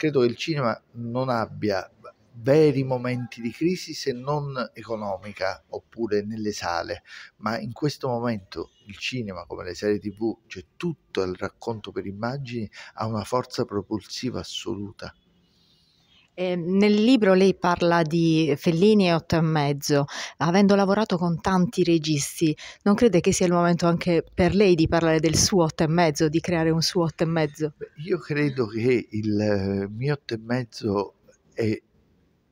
credo che il cinema non abbia veri momenti di crisi se non economica oppure nelle sale, ma in questo momento il cinema come le serie tv, cioè tutto il racconto per immagini, ha una forza propulsiva assoluta. Eh, nel libro lei parla di Fellini e otto e mezzo, avendo lavorato con tanti registi, non crede che sia il momento anche per lei di parlare del suo otto e mezzo, di creare un suo otto e mezzo? Io credo che il eh, mio otto e mezzo è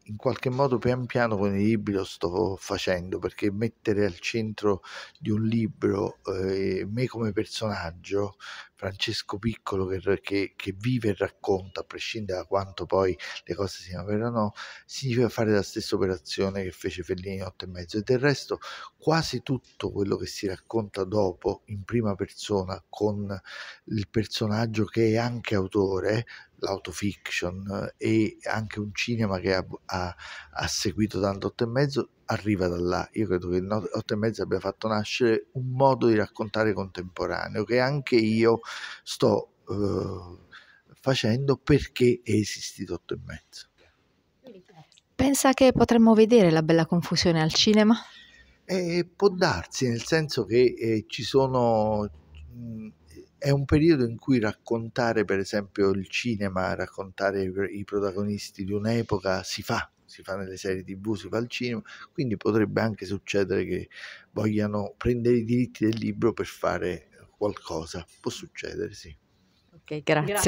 in qualche modo pian piano con i libri lo sto facendo perché mettere al centro di un libro eh, me come personaggio Francesco Piccolo che, che, che, vive e racconta, a prescindere da quanto poi le cose siano vere o no, significa fare la stessa operazione che fece Fellini in 8 e mezzo. E del resto quasi tutto quello che si racconta dopo in prima persona con il personaggio che è anche autore, l'autofiction eh, e anche un cinema che ha, ha, ha seguito tanto 8 e mezzo arriva da là. Io credo che Otto e Mezzo abbia fatto nascere un modo di raccontare contemporaneo che anche io sto eh, facendo perché è esistito Otto e Mezzo. Pensa che potremmo vedere la bella confusione al cinema? Eh, può darsi, nel senso che eh, ci sono... Mh, è un periodo in cui raccontare per esempio il cinema, raccontare i, protagonisti di un'epoca si fa, si fa nelle serie tv, si fa al cinema, quindi potrebbe anche succedere che vogliano prendere i diritti del libro per fare qualcosa, può succedere sì. Ok, grazie. grazie.